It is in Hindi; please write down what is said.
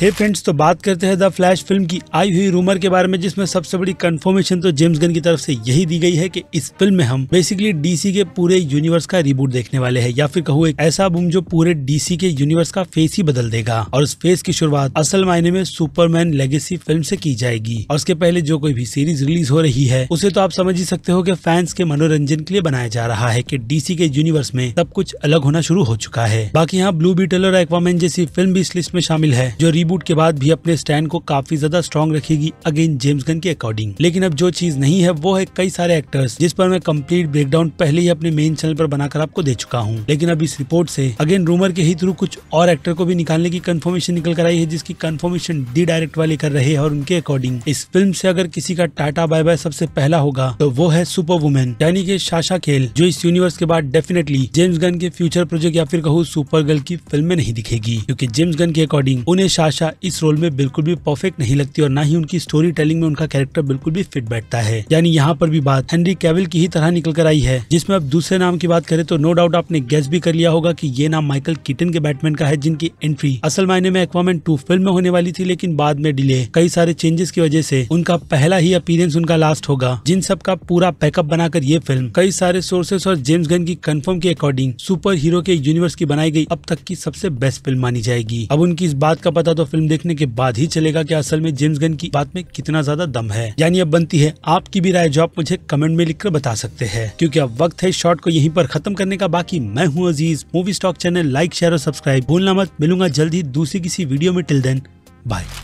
हे फ्रेंड्स तो बात करते हैं द फ्लैश फिल्म की आई हुई रूमर के बारे में जिसमें सबसे बड़ी कंफर्मेशन तो जेम्स गन की तरफ से यही दी गई है कि इस फिल्म में हम बेसिकली डीसी के पूरे यूनिवर्स का रिबूट देखने वाले हैं या फिर कहूँ एक ऐसा बूम जो पूरे डीसी के यूनिवर्स का फेस ही बदल देगा और उस फेस की शुरुआत असल मायने में सुपरमैन लेगेसी फिल्म से की जाएगी और उसके पहले जो कोई भी सीरीज रिलीज हो रही है उसे तो आप समझ ही सकते हो की फैंस के मनोरंजन के लिए बनाया जा रहा है की डीसी के यूनिवर्स में सब कुछ अलग होना शुरू हो चुका है बाकी यहाँ ब्लू बीटल और एक्वामैन जैसी फिल्म भी इस लिस्ट में शामिल है जो रिब रिबूट के बाद भी अपने स्टैंड को काफी ज्यादा स्ट्रॉन्ग रखेगी अगेन जेम्स गन के अकॉर्डिंग लेकिन अब जो चीज नहीं है वो है कई सारे एक्टर्स जिस पर मैं कम्प्लीट ब्रेकडाउन पहले ही अपने मेन चैनल पर बनाकर आपको दे चुका हूँ लेकिन अब इस रिपोर्ट से अगेन रूमर के ही थ्रू कुछ और एक्टर को भी निकालने की कंफर्मेशन निकल कर आई है जिसकी कंफर्मेशन डी डायरेक्ट वाले कर रहे हैं और उनके अकॉर्डिंग इस फिल्म से अगर किसी का टाटा बाय बाय सबसे पहला होगा तो वो है सुपर वुमेन यानी के शाशा खेल जो इस यूनिवर्स के बाद डेफिनेटली जेम्स गन के फ्यूचर प्रोजेक्ट या फिर कहूँ सुपर गर्ल की फिल्म में नहीं दिखेगी क्योंकि जेम्स गन के अकॉर्डिंग उन्हें शाशा शाह इस रोल में बिल्कुल भी परफेक्ट नहीं लगती और ना ही उनकी स्टोरी टेलिंग में उनका कैरेक्टर बिल्कुल भी फिट बैठता है यानी यहाँ पर भी बात हेनरी कैविल की ही तरह निकल कर आई है जिसमें अब दूसरे नाम की बात करें तो नो डाउट आपने गैस भी कर लिया होगा की ये नाम माइकल किटन के बैटमैन का है जिनकी एंट्री असल मायने में एक्वामैन टू फिल्म में होने वाली थी लेकिन बाद में डिले कई सारे चेंजेस की वजह से उनका पहला ही अपीरेंस उनका लास्ट होगा जिन सब का पूरा पैकअप बनाकर ये फिल्म कई सारे सोर्सेस और जेम्स गन की कंफर्म के अकॉर्डिंग सुपर हीरो के यूनिवर्स की बनाई गई अब तक की सबसे बेस्ट फिल्म मानी जाएगी अब उनकी इस बात का पता तो फिल्म देखने के बाद ही चलेगा कि असल में जेम्स गन की बात में कितना ज्यादा दम है यानी अब बनती है आपकी भी राय जो आप मुझे कमेंट में लिखकर बता सकते हैं क्योंकि अब वक्त है इस शॉर्ट को यहीं पर खत्म करने का बाकी मैं हूँ Aziz movie stock channel like share और सब्सक्राइब भूलना मत मिलूंगा जल्द ही दूसरी किसी वीडियो में टिल देन बाय